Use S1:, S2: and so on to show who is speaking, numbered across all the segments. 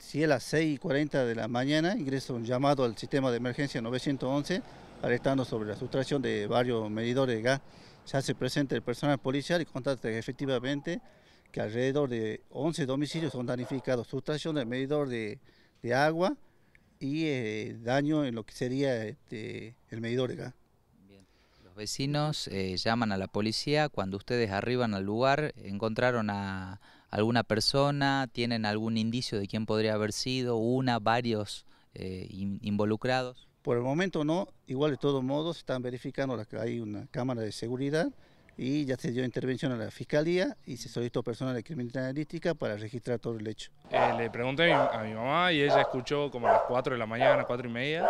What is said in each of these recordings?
S1: si a las 6.40 y de la mañana ingresa un llamado al sistema de emergencia 911 alertando sobre la sustracción de varios medidores de gas. se hace presente el personal policial y constata efectivamente que alrededor de 11 domicilios son danificados, sustracción del medidor de, agua y eh, daño en lo que sería este, el medidor de gas.
S2: Los vecinos eh, llaman a la policía, cuando ustedes arriban al lugar encontraron a alguna persona, tienen algún indicio de quién podría haber sido, una, varios eh, involucrados. Por el momento no, igual
S1: de todos modos están verificando hay una cámara de seguridad y ya se dio intervención a la fiscalía y se solicitó personal de criminalística para registrar todo el hecho.
S3: Eh, le pregunté a mi, mamá y ella escuchó como a las 4 de la mañana, 4 y media,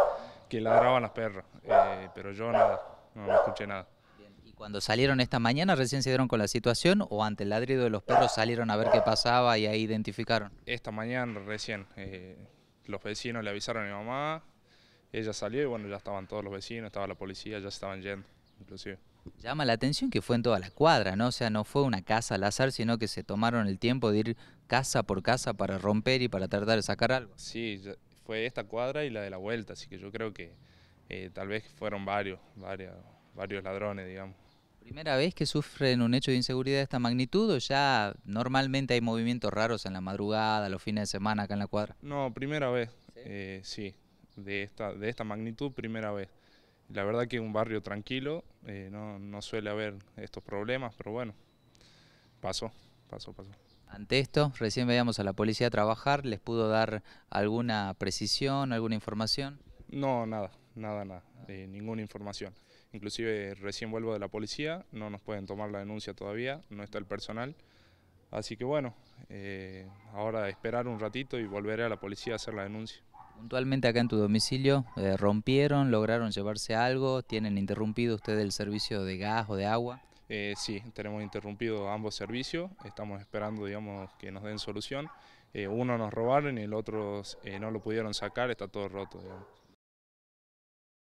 S3: que ladraban las perras, eh, pero yo nada, no escuché nada
S2: cuando salieron esta mañana recién se dieron con la situación o ante el ladrido de los perros salieron a ver qué pasaba y ahí identificaron?
S3: Esta mañana recién eh, los vecinos le avisaron a mi mamá, ella salió y bueno, ya estaban todos los vecinos, estaba la policía, ya estaban yendo inclusive.
S2: Llama la atención que fue en toda la cuadra, ¿no? O sea, no fue una casa al azar, sino que se tomaron el tiempo de ir casa por casa para romper y para tratar de sacar algo.
S3: Sí, fue esta cuadra y la de la vuelta, así que yo creo que eh, tal vez fueron varios, varios, varios ladrones, digamos
S2: primera vez que sufren un hecho de inseguridad de esta magnitud o ya normalmente hay movimientos raros en la madrugada, los fines de semana acá en la cuadra?
S3: No, primera vez, sí, eh, de, esta, de esta magnitud primera vez. La verdad que un barrio tranquilo, eh, no, no suele haber estos problemas, pero bueno,
S2: pasó, pasó, pasó. Ante esto, recién veíamos a la policía trabajar, ¿les pudo dar alguna precisión, alguna información?
S3: No, nada nada, nada, ah. eh, ninguna información. Inclusive recién vuelvo de la policía, no nos pueden tomar la denuncia todavía, no está el personal. Así que bueno, eh, ahora esperar un ratito y volveré a la policía a hacer la denuncia.
S2: Puntualmente acá en tu domicilio, eh, ¿rompieron, lograron llevarse algo? ¿Tienen interrumpido ustedes el servicio de gas o de agua? sí, tenemos interrumpido
S3: ambos servicios, estamos esperando digamos, que nos den solución. uno nos robaron y el otro no lo pudieron sacar, está todo roto.